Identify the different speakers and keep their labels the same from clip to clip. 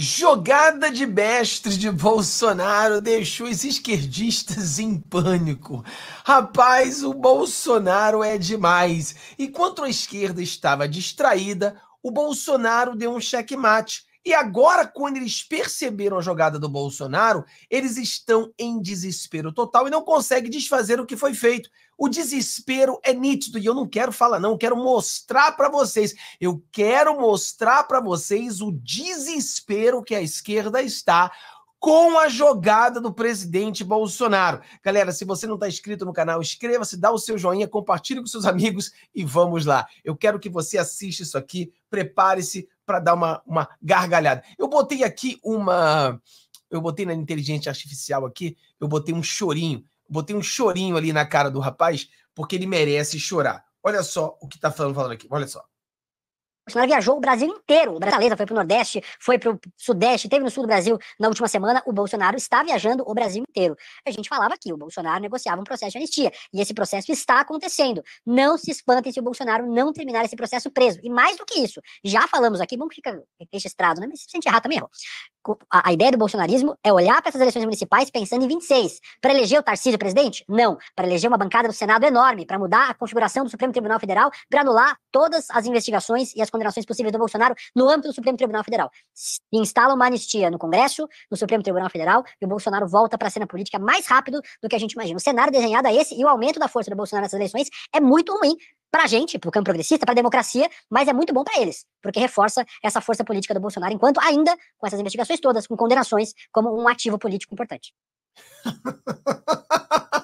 Speaker 1: Jogada de mestre de Bolsonaro deixou os esquerdistas em pânico. Rapaz, o Bolsonaro é demais. Enquanto a esquerda estava distraída, o Bolsonaro deu um checkmate e agora, quando eles perceberam a jogada do Bolsonaro, eles estão em desespero total e não conseguem desfazer o que foi feito. O desespero é nítido e eu não quero falar, não, eu quero mostrar para vocês. Eu quero mostrar para vocês o desespero que a esquerda está com a jogada do presidente Bolsonaro. Galera, se você não está inscrito no canal, inscreva-se, dá o seu joinha, compartilhe com seus amigos e vamos lá. Eu quero que você assista isso aqui, prepare-se para dar uma, uma gargalhada. Eu botei aqui uma. Eu botei na inteligência artificial aqui, eu botei um chorinho. Botei um chorinho ali na cara do rapaz, porque ele merece chorar. Olha só o que está falando, falando aqui. Olha só.
Speaker 2: O Bolsonaro viajou o Brasil inteiro. O brasileiro foi para o Nordeste, foi para o Sudeste, teve no Sul do Brasil na última semana. O Bolsonaro está viajando o Brasil inteiro. A gente falava que o Bolsonaro negociava um processo de anistia. E esse processo está acontecendo. Não se espantem se o Bolsonaro não terminar esse processo preso. E mais do que isso, já falamos aqui, bom que fica registrado, né? Mas se sente errado, também errou a, ideia do bolsonarismo é olhar para essas eleições municipais pensando em 26. Para eleger o Tarcísio presidente? Não. Para eleger uma bancada do Senado enorme, para mudar a configuração do Supremo Tribunal Federal, para anular todas as investigações e as condenações possíveis do Bolsonaro no âmbito do Supremo Tribunal Federal. instala uma anistia no Congresso, no Supremo Tribunal Federal, e o Bolsonaro volta para a cena política mais rápido do que a gente imagina. O cenário desenhado é esse, e o aumento da força do Bolsonaro nessas eleições é muito ruim para a gente, para o campo progressista, para a democracia, mas é muito bom para eles, porque reforça essa força política do Bolsonaro, enquanto ainda com essas investigações todas, com condenações, como um ativo político importante.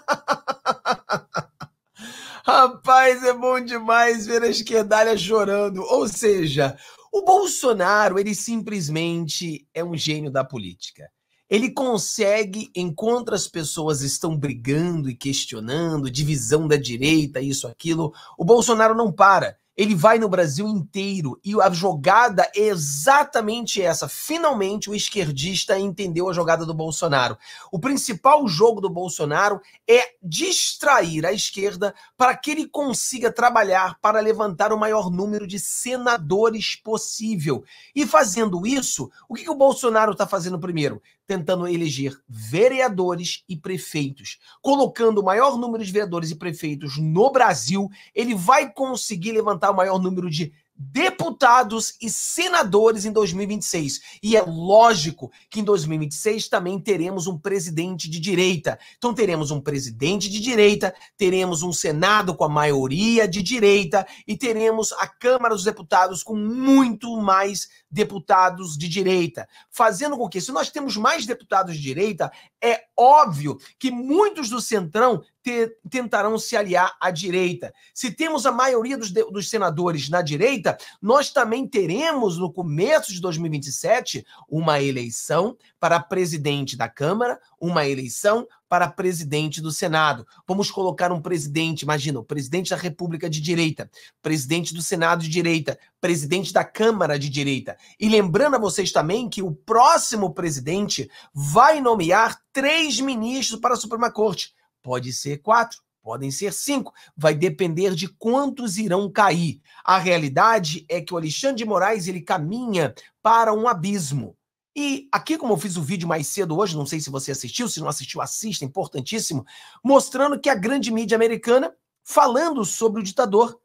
Speaker 1: Rapaz, é bom demais ver a esquerdalha chorando. Ou seja, o Bolsonaro, ele simplesmente é um gênio da política. Ele consegue, enquanto as pessoas estão brigando e questionando, divisão da direita, isso, aquilo, o Bolsonaro não para. Ele vai no Brasil inteiro e a jogada é exatamente essa. Finalmente o esquerdista entendeu a jogada do Bolsonaro. O principal jogo do Bolsonaro é distrair a esquerda para que ele consiga trabalhar para levantar o maior número de senadores possível. E fazendo isso, o que, que o Bolsonaro está fazendo primeiro? Tentando eleger vereadores e prefeitos. Colocando o maior número de vereadores e prefeitos no Brasil, ele vai conseguir levantar o maior número de deputados e senadores em 2026. E é lógico que em 2026 também teremos um presidente de direita. Então teremos um presidente de direita, teremos um Senado com a maioria de direita e teremos a Câmara dos Deputados com muito mais deputados de direita, fazendo com que, se nós temos mais deputados de direita, é óbvio que muitos do centrão te, tentarão se aliar à direita. Se temos a maioria dos, dos senadores na direita, nós também teremos no começo de 2027 uma eleição para presidente da Câmara, uma eleição para presidente do Senado. Vamos colocar um presidente, imagina, o presidente da República de direita, presidente do Senado de direita, presidente da Câmara de direita. E lembrando a vocês também que o próximo presidente vai nomear três ministros para a Suprema Corte. Pode ser quatro, podem ser cinco, vai depender de quantos irão cair. A realidade é que o Alexandre de Moraes ele caminha para um abismo. E aqui, como eu fiz o vídeo mais cedo hoje, não sei se você assistiu, se não assistiu, assista, importantíssimo, mostrando que a grande mídia americana falando sobre o ditador,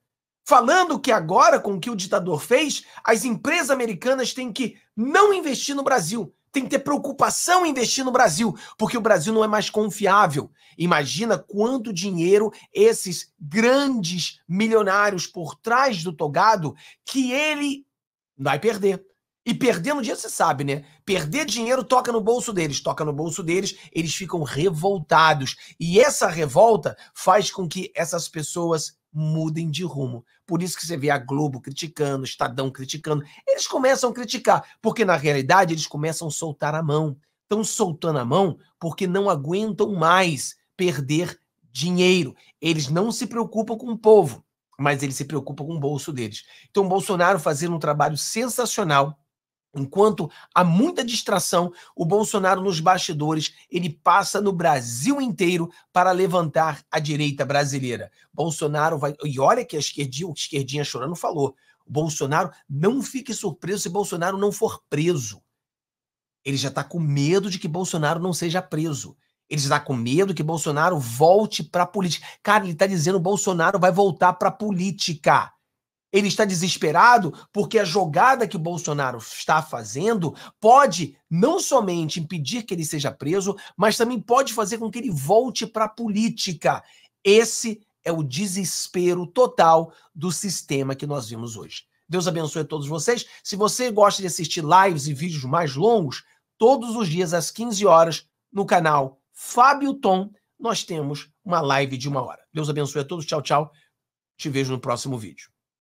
Speaker 1: falando que agora, com o que o ditador fez, as empresas americanas têm que não investir no Brasil, têm que ter preocupação em investir no Brasil, porque o Brasil não é mais confiável. Imagina quanto dinheiro esses grandes milionários por trás do togado que ele vai perder. E perdendo dinheiro, você sabe, né? Perder dinheiro toca no bolso deles, toca no bolso deles, eles ficam revoltados. E essa revolta faz com que essas pessoas mudem de rumo. Por isso que você vê a Globo criticando, o Estadão criticando. Eles começam a criticar, porque na realidade eles começam a soltar a mão. Estão soltando a mão porque não aguentam mais perder dinheiro. Eles não se preocupam com o povo, mas eles se preocupam com o bolso deles. Então, Bolsonaro fazendo um trabalho sensacional Enquanto há muita distração, o Bolsonaro nos bastidores, ele passa no Brasil inteiro para levantar a direita brasileira. Bolsonaro vai. E olha que a esquerdinha, o esquerdinha chorando falou. Bolsonaro, não fique surpreso se Bolsonaro não for preso. Ele já está com medo de que Bolsonaro não seja preso. Ele está com medo que Bolsonaro volte para a política. Cara, ele está dizendo que Bolsonaro vai voltar para a política. Ele está desesperado porque a jogada que Bolsonaro está fazendo pode não somente impedir que ele seja preso, mas também pode fazer com que ele volte para a política. Esse é o desespero total do sistema que nós vimos hoje. Deus abençoe a todos vocês. Se você gosta de assistir lives e vídeos mais longos, todos os dias às 15 horas no canal Fábio Tom, nós temos uma live de uma hora. Deus abençoe a todos. Tchau, tchau. Te vejo no próximo vídeo.